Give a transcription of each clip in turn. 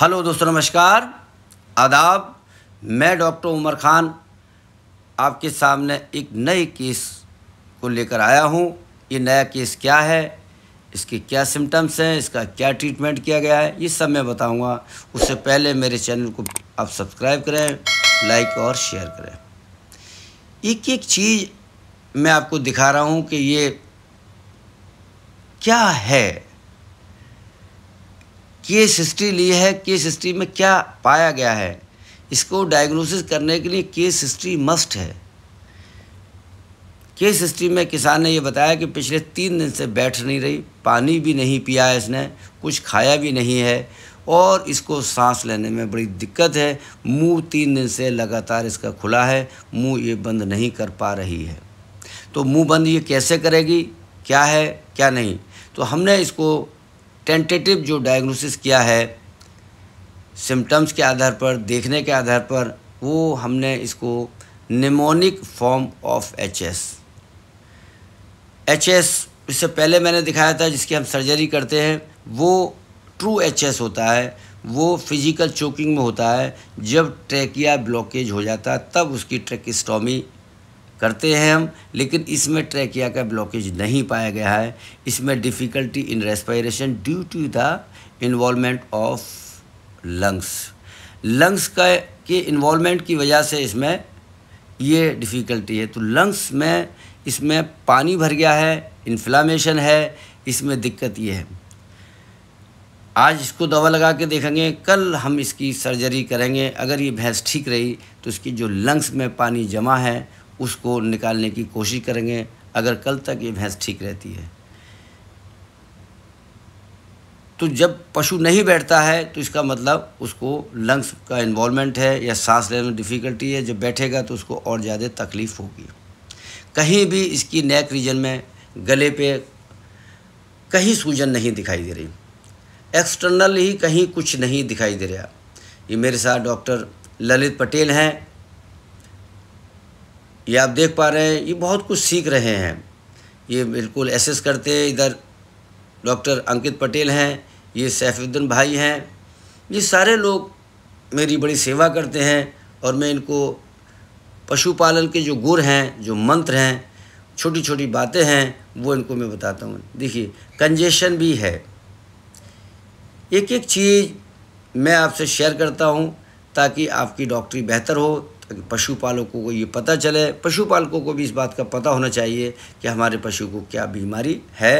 hello दोस्तों नमस्कार आदाब मैं डॉक्टर उमर ख़ान आपके सामने एक नए केस को लेकर आया हूँ ये नया केस क्या है इसके क्या सिम्टम्स हैं इसका क्या ट्रीटमेंट किया गया है ये सब मैं बताऊँगा उससे पहले मेरे चैनल को आप सब्सक्राइब करें लाइक और शेयर करें एक एक चीज़ मैं आपको दिखा रहा हूँ कि ये क्या है केस हिस्ट्री ली है केस हिस्ट्री में क्या पाया गया है इसको डायग्नोसिस करने के लिए केस हिस्ट्री मस्ट है केस हिस्ट्री में किसान ने यह बताया कि पिछले तीन दिन से बैठ नहीं रही पानी भी नहीं पिया है इसने कुछ खाया भी नहीं है और इसको सांस लेने में बड़ी दिक्कत है मुंह तीन दिन से लगातार इसका खुला है मुंह ये बंद नहीं कर पा रही है तो मुंह बंद ये कैसे करेगी क्या है क्या नहीं तो हमने इसको टेंटेटिव जो डायग्नोसिस किया है सिम्टम्स के आधार पर देखने के आधार पर वो हमने इसको pneumonic form of H S H S इससे पहले मैंने दिखाया था जिसकी हम सर्जरी करते हैं वो ट्रू एच एस होता है वो फिजिकल चोकिंग में होता है जब ट्रेकिया ब्लॉकेज हो जाता है तब उसकी ट्रेकिस्टोमी करते हैं हम लेकिन इसमें ट्रैकिया का ब्लॉकेज नहीं पाया गया है इसमें difficulty in respiration due to the involvement of lungs lungs का के इन्वॉलमेंट की वजह से इसमें ये डिफ़िकल्टी है तो लंग्स में इसमें पानी भर गया है इन्फ्लामेशन है इसमें दिक्कत ये है आज इसको दवा लगा के देखेंगे कल हम इसकी सर्जरी करेंगे अगर ये भैंस ठीक रही तो इसकी जो लंग्स में पानी जमा है उसको निकालने की कोशिश करेंगे अगर कल तक ये भैंस ठीक रहती है तो जब पशु नहीं बैठता है तो इसका मतलब उसको लंग्स का इन्वॉलमेंट है या सांस लेने में डिफ़िकल्टी है जब बैठेगा तो उसको और ज़्यादा तकलीफ़ होगी कहीं भी इसकी नेक रीजन में गले पे कहीं सूजन नहीं दिखाई दे रही एक्सटर्नल ही कहीं कुछ नहीं दिखाई दे रहा ये मेरे साथ डॉक्टर ललित पटेल हैं ये आप देख पा रहे हैं ये बहुत कुछ सीख रहे हैं ये बिल्कुल एसेस करते इधर डॉक्टर अंकित पटेल हैं ये सैफुद्दीन भाई हैं ये सारे लोग मेरी बड़ी सेवा करते हैं और मैं इनको पशुपालन के जो गुर हैं जो मंत्र हैं छोटी छोटी बातें हैं वो इनको मैं बताता हूँ देखिए कंजेशन भी है एक एक चीज़ मैं आपसे शेयर करता हूँ ताकि आपकी डॉक्टरी बेहतर हो ताकि पशुपालकों को ये पता चले पशुपालकों को भी इस बात का पता होना चाहिए कि हमारे पशु को क्या बीमारी है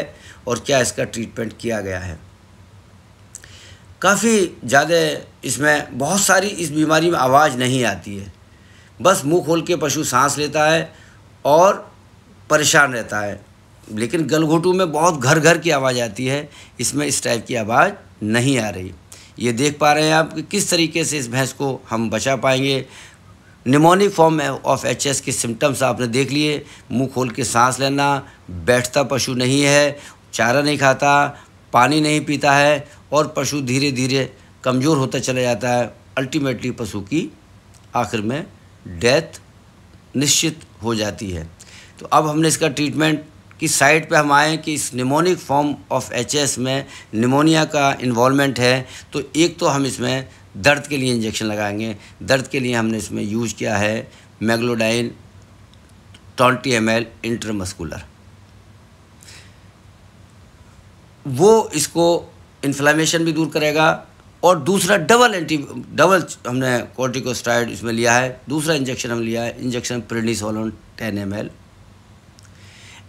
और क्या इसका ट्रीटमेंट किया गया है काफ़ी ज़्यादा इसमें बहुत सारी इस बीमारी में आवाज़ नहीं आती है बस मुंह खोल के पशु सांस लेता है और परेशान रहता है लेकिन गलघोटू में बहुत घर घर की आवाज़ आती है इसमें इस टाइप की आवाज़ नहीं आ रही ये देख पा रहे हैं आप कि किस तरीके से इस भैंस को हम बचा पाएंगे pneumonic form of H S के सिम्टम्स आपने देख लिए मुंह खोल के सांस लेना बैठता पशु नहीं है चारा नहीं खाता पानी नहीं पीता है और पशु धीरे धीरे कमज़ोर होता चला जाता है अल्टीमेटली पशु की आखिर में डेथ निश्चित हो जाती है तो अब हमने इसका ट्रीटमेंट कि साइट पे हम आएँ कि इस निमोनिक फॉर्म ऑफ एच में निमोनिया का इन्वॉलमेंट है तो एक तो हम इसमें दर्द के लिए इंजेक्शन लगाएंगे दर्द के लिए हमने इसमें यूज किया है मेगलोडाइन ट्वेंटी एम एल इंटरमस्कुलर वो इसको इन्फ्लामेशन भी दूर करेगा और दूसरा डबल एंटी डबल हमने कॉर्टिकोस्टाइड इसमें लिया है दूसरा इंजेक्शन हम लिया है injection prednisolone ten M L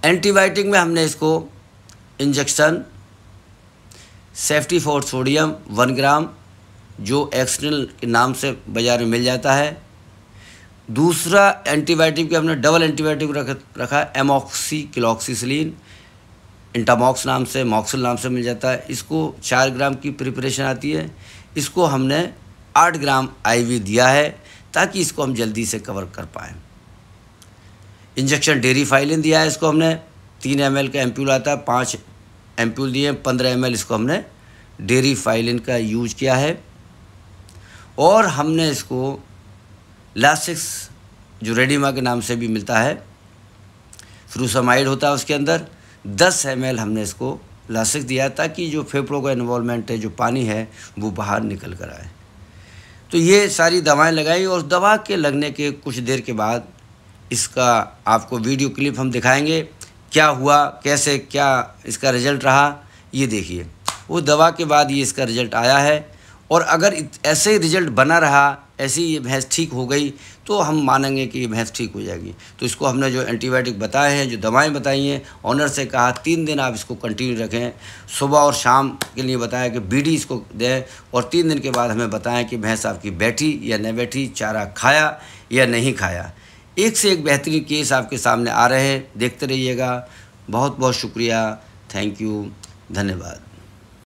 antibiotic में हमने इसको injection ceftiofur sodium one gram जो एक्सनल के नाम से बाज़ार में मिल जाता है दूसरा एंटीबायोटिक हमने डबल एंटीबायोटिक रख रखा है एमोक्सी क्लॉक्सीसिलीन इंटामॉक्स नाम से मॉक्सल नाम से मिल जाता है इसको चार ग्राम की प्रिपरेशन आती है इसको हमने आठ ग्राम आईवी दिया है ताकि इसको हम जल्दी से कवर कर पाएँ इंजेक्शन डेरी फाइलिन दिया है इसको हमने तीन एम का एम्प्यूल आता है पाँच एम्प्यूल दिए पंद्रह एम इसको हमने डेरी फाइलिन का यूज किया है और हमने इसको लास्टिक्स जो रेडीमा के नाम से भी मिलता है फ्रूसमाइड होता है उसके अंदर दस एम हमने इसको लासिक दिया ताकि जो फेफड़ों का इन्वॉलमेंट है जो पानी है वो बाहर निकल कर आए तो ये सारी दवाएं लगाई और दवा के लगने के कुछ देर के बाद इसका आपको वीडियो क्लिप हम दिखाएंगे क्या हुआ कैसे क्या इसका रिज़ल्ट रहा ये देखिए वो दवा के बाद ये इसका रिज़ल्ट आया है और अगर ऐसे ही रिज़ल्ट बना रहा ऐसी ये भैंस ठीक हो गई तो हम मानेंगे कि ये भैंस ठीक हो जाएगी तो इसको हमने जो एंटीबायोटिक बताए हैं जो दवाएं बताई हैं ऑनर से कहा तीन दिन आप इसको कंटिन्यू रखें सुबह और शाम के लिए बताया कि बीडी इसको दें और तीन दिन के बाद हमें बताएं कि भैंस आपकी बैठी या नहीं बैठी चारा खाया या नहीं खाया एक से एक बेहतरीन केस आपके सामने आ रहे हैं देखते रहिएगा बहुत बहुत शुक्रिया थैंक यू धन्यवाद